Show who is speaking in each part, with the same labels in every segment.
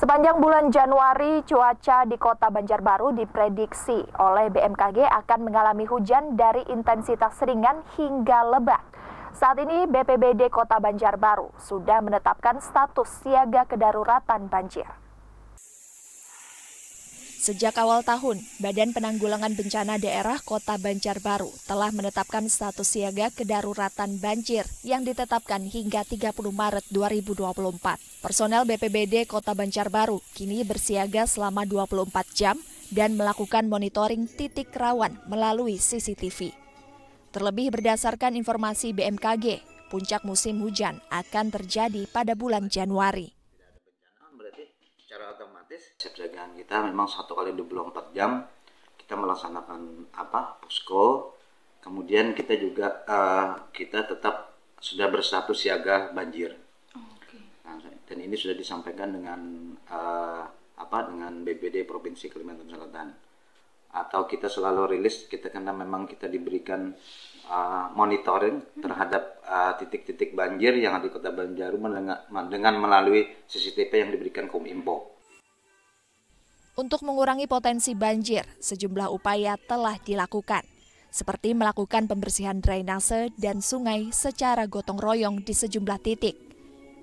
Speaker 1: Sepanjang bulan Januari, cuaca di kota Banjarbaru diprediksi oleh BMKG akan mengalami hujan dari intensitas ringan hingga lebat. Saat ini BPBD Kota Banjarbaru sudah menetapkan status siaga kedaruratan banjir. Sejak awal tahun, Badan Penanggulangan Bencana Daerah Kota Banjarbaru telah menetapkan status siaga kedaruratan banjir yang ditetapkan hingga 30 Maret 2024. Personel BPBD Kota Banjarbaru kini bersiaga selama 24 jam dan melakukan monitoring titik rawan melalui CCTV. Terlebih berdasarkan informasi BMKG, puncak musim hujan akan terjadi pada bulan Januari.
Speaker 2: Siap dagangan kita memang satu kali 24 jam kita melaksanakan apa posko. Kemudian kita juga uh, kita tetap sudah bersatu siaga banjir. okay. Nah, dan ini sudah disampaikan dengan uh, apa dengan BPD Provinsi Kalimantan Selatan. Atau kita selalu rilis kita karena memang kita diberikan uh, monitoring hmm. terhadap titik-titik uh, banjir yang ada di Kota Banjarmasin dengan, dengan melalui CCTV yang diberikan Kominfo.
Speaker 1: Untuk mengurangi potensi banjir, sejumlah upaya telah dilakukan, seperti melakukan pembersihan drainase dan sungai secara gotong royong di sejumlah titik.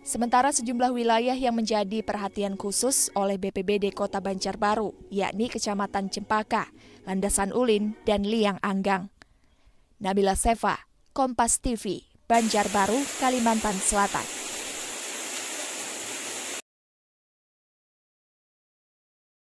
Speaker 1: Sementara sejumlah wilayah yang menjadi perhatian khusus oleh BPBD Kota Banjarbaru, yakni Kecamatan Cempaka, Landasan Ulin, dan Liang Anggang. Nabila Seva, Kompas TV, Banjarbaru, Kalimantan Selatan.